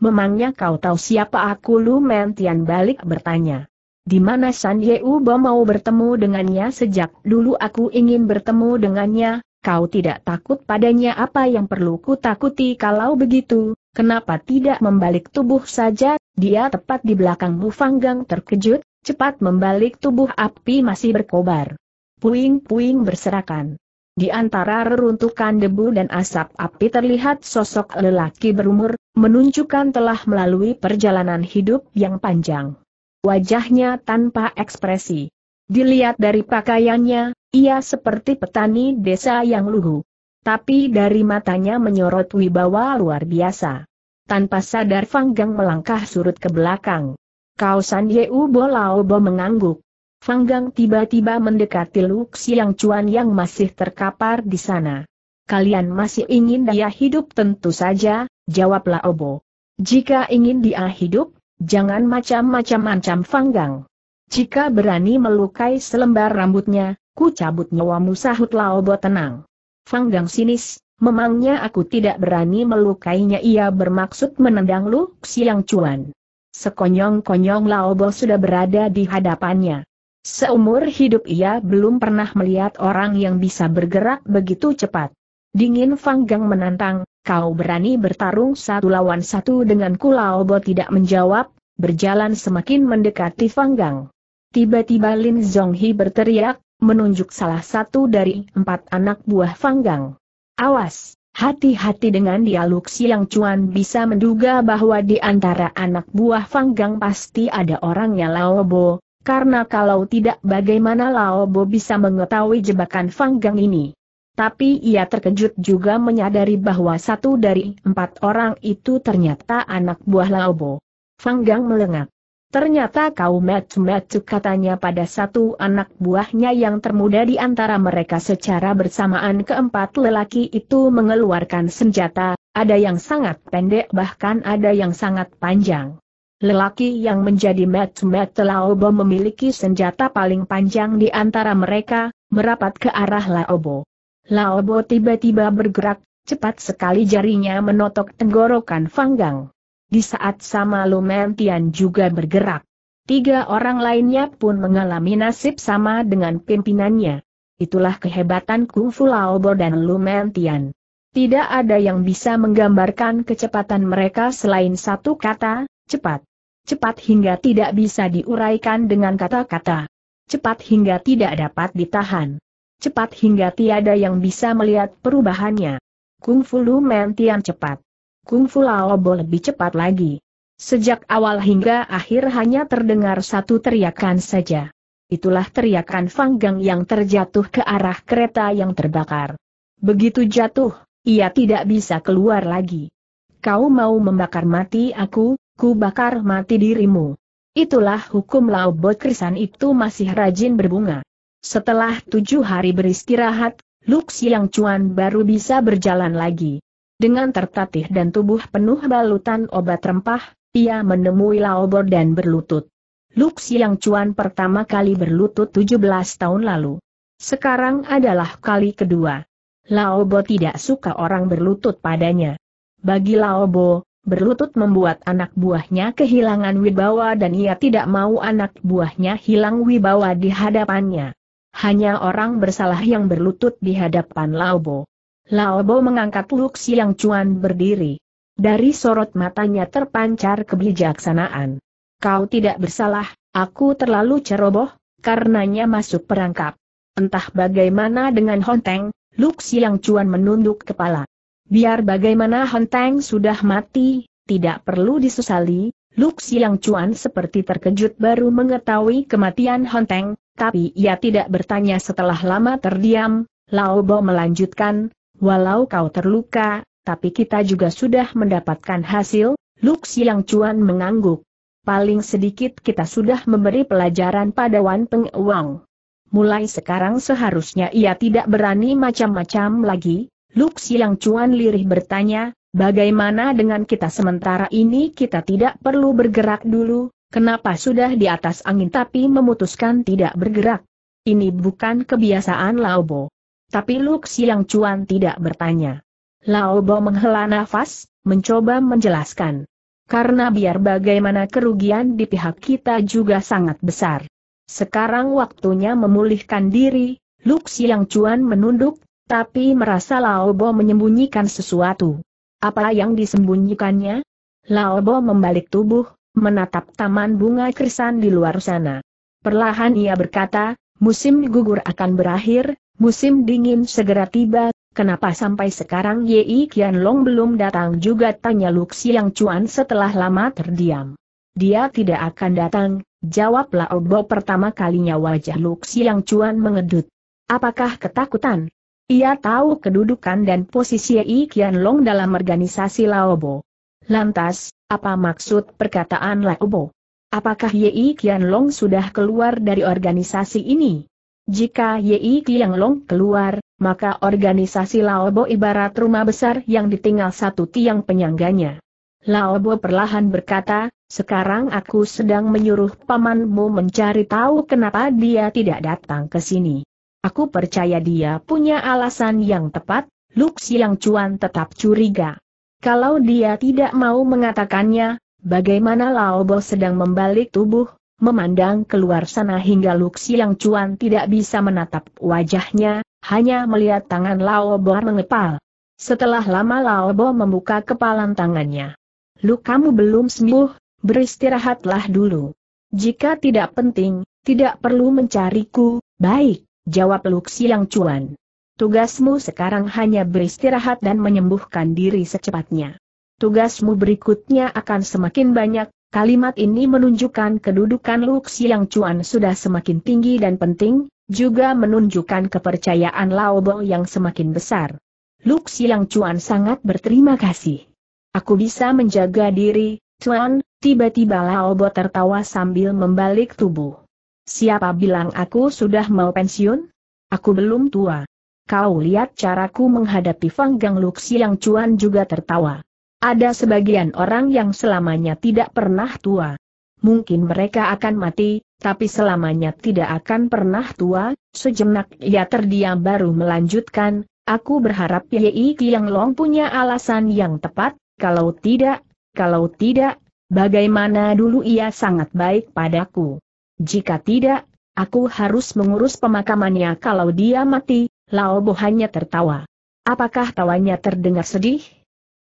Memangnya kau tahu siapa aku Lu Mentian balik bertanya. Di mana San Yeu mau bertemu dengannya sejak dulu aku ingin bertemu dengannya, Kau tidak takut padanya apa yang perlu ku takuti kalau begitu, kenapa tidak membalik tubuh saja, dia tepat di belakangmu Fanggang terkejut, cepat membalik tubuh api masih berkobar. Puing-puing berserakan. Di antara reruntukan debu dan asap api terlihat sosok lelaki berumur, menunjukkan telah melalui perjalanan hidup yang panjang. Wajahnya tanpa ekspresi. Dilihat dari pakaiannya, ia seperti petani desa yang lugu, Tapi dari matanya menyorot wibawa luar biasa. Tanpa sadar Fang Gang melangkah surut ke belakang. Kau San Yeu Bo Lao Bo mengangguk. Fanggang tiba-tiba mendekati Luxi yang cuan yang masih terkapar di sana. Kalian masih ingin dia hidup tentu saja, jawablah Obo. Jika ingin dia hidup, jangan macam-macam ancam Gang. Jika berani melukai selembar rambutnya, ku cabut nyawamu sahut Laobo tenang. Fanggang sinis, memangnya aku tidak berani melukainya ia bermaksud menendang Lu siang cuan. Sekonyong-konyong Laobo sudah berada di hadapannya. Seumur hidup ia belum pernah melihat orang yang bisa bergerak begitu cepat. Dingin Fanggang menantang, kau berani bertarung satu lawan satu dengan denganku Laobo tidak menjawab, berjalan semakin mendekati Fanggang. Tiba-tiba Lin Zonghi berteriak, menunjuk salah satu dari empat anak buah Fanggang. Awas, hati-hati dengan dialog Siang Cuan bisa menduga bahwa di antara anak buah Fanggang pasti ada orangnya Lao Bo, karena kalau tidak bagaimana Lao Bo bisa mengetahui jebakan Fanggang ini. Tapi ia terkejut juga menyadari bahwa satu dari empat orang itu ternyata anak buah Lao Bo. Fanggang melengak. Ternyata kau metu-metu katanya pada satu anak buahnya yang termuda di antara mereka secara bersamaan keempat lelaki itu mengeluarkan senjata, ada yang sangat pendek bahkan ada yang sangat panjang. Lelaki yang menjadi metu-metu Laobo memiliki senjata paling panjang di antara mereka, merapat ke arah Laobo. Laobo tiba-tiba bergerak, cepat sekali jarinya menotok tenggorokan Fanggang. Di saat sama Lumentian juga bergerak. Tiga orang lainnya pun mengalami nasib sama dengan pimpinannya. Itulah kehebatan Kung Fu Laobo dan Lumentian. Tidak ada yang bisa menggambarkan kecepatan mereka selain satu kata, cepat. Cepat hingga tidak bisa diuraikan dengan kata-kata. Cepat hingga tidak dapat ditahan. Cepat hingga tiada yang bisa melihat perubahannya. Kung Fu Lumentian cepat. Kung Fu Laobo lebih cepat lagi. Sejak awal hingga akhir hanya terdengar satu teriakan saja. Itulah teriakan Fang Gang yang terjatuh ke arah kereta yang terbakar. Begitu jatuh, ia tidak bisa keluar lagi. Kau mau membakar mati aku, ku bakar mati dirimu. Itulah hukum Laobot Krisan itu masih rajin berbunga. Setelah tujuh hari beristirahat, Lux Yang Cuan baru bisa berjalan lagi. Dengan tertatih dan tubuh penuh balutan obat rempah, ia menemui Laobor dan berlutut. Lux yang Cuan pertama kali berlutut 17 tahun lalu. Sekarang adalah kali kedua. Laobo tidak suka orang berlutut padanya. Bagi Laobo, berlutut membuat anak buahnya kehilangan wibawa dan ia tidak mau anak buahnya hilang wibawa di hadapannya. Hanya orang bersalah yang berlutut di hadapan Laobo. Laobo mengangkat Luk Siang Cuan berdiri. Dari sorot matanya terpancar kebijaksanaan. Kau tidak bersalah, aku terlalu ceroboh, karenanya masuk perangkap. Entah bagaimana dengan Honteng, Luk Siang Cuan menunduk kepala. Biar bagaimana Honteng sudah mati, tidak perlu disesali, Luk Siang Cuan seperti terkejut baru mengetahui kematian Honteng, tapi ia tidak bertanya setelah lama terdiam, Lao Bo melanjutkan, Walau kau terluka, tapi kita juga sudah mendapatkan hasil, Lux yang cuan mengangguk. Paling sedikit kita sudah memberi pelajaran pada Wan Peng Wang. Mulai sekarang seharusnya ia tidak berani macam-macam lagi, Lux yang cuan lirih bertanya, bagaimana dengan kita sementara ini kita tidak perlu bergerak dulu, kenapa sudah di atas angin tapi memutuskan tidak bergerak? Ini bukan kebiasaan Laobo. Tapi Luk Siang Cuan tidak bertanya. Lao Bo menghela nafas, mencoba menjelaskan. Karena biar bagaimana kerugian di pihak kita juga sangat besar. Sekarang waktunya memulihkan diri, Luk Siang Cuan menunduk, tapi merasa Lao Bo menyembunyikan sesuatu. Apa yang disembunyikannya? Lao Bo membalik tubuh, menatap taman bunga krisan di luar sana. Perlahan ia berkata, musim gugur akan berakhir, Musim dingin segera tiba, kenapa sampai sekarang Yei Long belum datang juga tanya Lu Yang Chuan setelah lama terdiam. Dia tidak akan datang, jawab Lao pertama kalinya wajah Lu Yang Chuan mengedut. Apakah ketakutan? Ia tahu kedudukan dan posisi Yei Long dalam organisasi Laobo. Lantas, apa maksud perkataan Laobo? Apakah Yei Long sudah keluar dari organisasi ini? Jika Yi Long keluar, maka organisasi Laobo ibarat rumah besar yang ditinggal satu tiang penyangganya. Laobo perlahan berkata, sekarang aku sedang menyuruh pamanmu mencari tahu kenapa dia tidak datang ke sini. Aku percaya dia punya alasan yang tepat, Lux yang cuan tetap curiga. Kalau dia tidak mau mengatakannya, bagaimana Laobo sedang membalik tubuh, Memandang keluar sana hingga yang Cuan tidak bisa menatap wajahnya, hanya melihat tangan Lao Bo mengepal. Setelah lama Lao Bo membuka kepalan tangannya. Lukamu belum sembuh, beristirahatlah dulu. Jika tidak penting, tidak perlu mencariku, baik, jawab yang Cuan. Tugasmu sekarang hanya beristirahat dan menyembuhkan diri secepatnya. Tugasmu berikutnya akan semakin banyak, Kalimat ini menunjukkan kedudukan Xiang Chuan sudah semakin tinggi dan penting, juga menunjukkan kepercayaan Bo yang semakin besar. Xiang Chuan sangat berterima kasih. Aku bisa menjaga diri, Chuan, tiba-tiba Bo tertawa sambil membalik tubuh. Siapa bilang aku sudah mau pensiun? Aku belum tua. Kau lihat caraku menghadapi Fanggang Xiang Chuan juga tertawa. Ada sebagian orang yang selamanya tidak pernah tua. Mungkin mereka akan mati, tapi selamanya tidak akan pernah tua, sejenak ia terdiam baru melanjutkan, aku berharap Yei Kiang Long punya alasan yang tepat, kalau tidak, kalau tidak, bagaimana dulu ia sangat baik padaku. Jika tidak, aku harus mengurus pemakamannya kalau dia mati, Lao Bo hanya tertawa. Apakah tawanya terdengar sedih?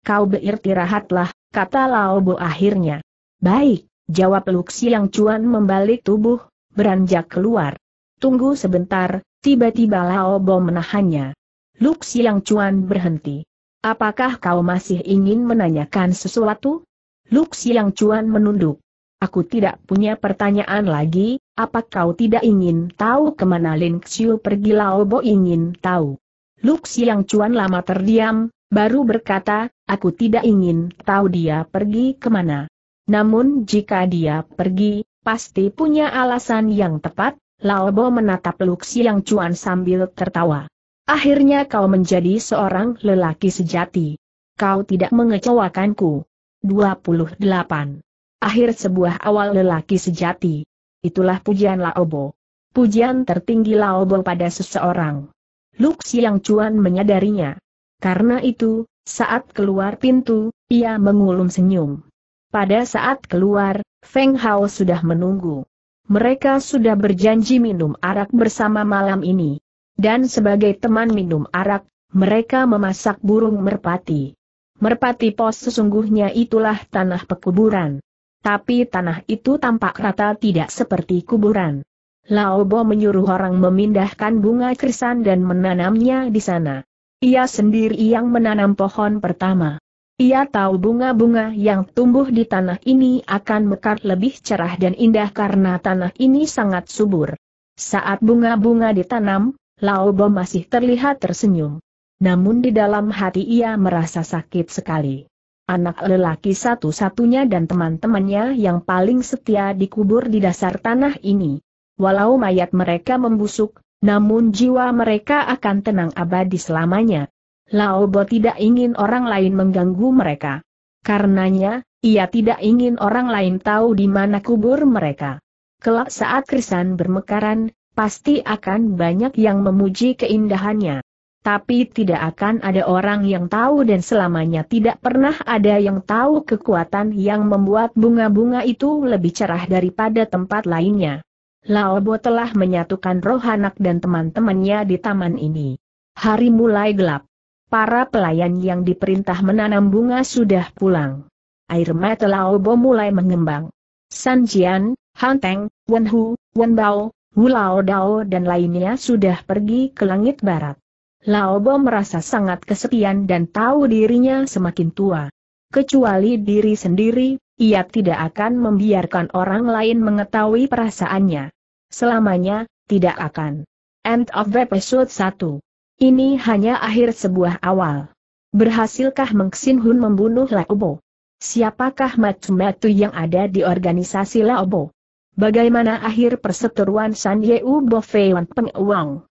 kau beristirahatlah, kata Laobo akhirnya. Baik, jawab Luxi yang cuan membalik tubuh, beranjak keluar. Tunggu sebentar, tiba-tiba Laobo menahannya. Luxi yang cuan berhenti. Apakah kau masih ingin menanyakan sesuatu? Luxi yang cuan menunduk. Aku tidak punya pertanyaan lagi, apa kau tidak ingin tahu kemana Lin Xiu pergi Laobo ingin tahu. Luxi yang cuan lama terdiam, baru berkata, Aku tidak ingin tahu dia pergi kemana. Namun jika dia pergi, pasti punya alasan yang tepat, Laobo menatap Luxi yang cuan sambil tertawa. Akhirnya kau menjadi seorang lelaki sejati. Kau tidak mengecewakanku. 28. Akhir sebuah awal lelaki sejati. Itulah pujian Laobo. Pujian tertinggi Laobo pada seseorang. Luxi yang cuan menyadarinya. Karena itu, saat keluar pintu, ia mengulum senyum. Pada saat keluar, Feng Hao sudah menunggu. Mereka sudah berjanji minum arak bersama malam ini. Dan sebagai teman minum arak, mereka memasak burung merpati. Merpati pos sesungguhnya itulah tanah pekuburan. Tapi tanah itu tampak rata tidak seperti kuburan. Laobo menyuruh orang memindahkan bunga krisan dan menanamnya di sana. Ia sendiri yang menanam pohon pertama. Ia tahu bunga-bunga yang tumbuh di tanah ini akan mekar lebih cerah dan indah karena tanah ini sangat subur. Saat bunga-bunga ditanam, Laobo masih terlihat tersenyum. Namun di dalam hati ia merasa sakit sekali. Anak lelaki satu-satunya dan teman-temannya yang paling setia dikubur di dasar tanah ini. Walau mayat mereka membusuk, namun jiwa mereka akan tenang abadi selamanya. Laobo tidak ingin orang lain mengganggu mereka. Karenanya, ia tidak ingin orang lain tahu di mana kubur mereka. Kelak saat krisan bermekaran, pasti akan banyak yang memuji keindahannya. Tapi tidak akan ada orang yang tahu dan selamanya tidak pernah ada yang tahu kekuatan yang membuat bunga-bunga itu lebih cerah daripada tempat lainnya. Laobo telah menyatukan roh anak dan teman-temannya di taman ini. Hari mulai gelap. Para pelayan yang diperintah menanam bunga sudah pulang. Air mata Laobo mulai mengembang. San Jian, Han Teng, Wen Hu, Wen Bao, Wu Lao Dao dan lainnya sudah pergi ke langit barat. Laobo merasa sangat kesepian dan tahu dirinya semakin tua. Kecuali diri sendiri, ia tidak akan membiarkan orang lain mengetahui perasaannya. Selamanya, tidak akan. End of episode 1. Ini hanya akhir sebuah awal. Berhasilkah Xin Hun membunuh Laobo? Siapakah matu-matu yang ada di organisasi Laobo? Bagaimana akhir perseteruan San Yeu Bo Fei Wan Peng Wang?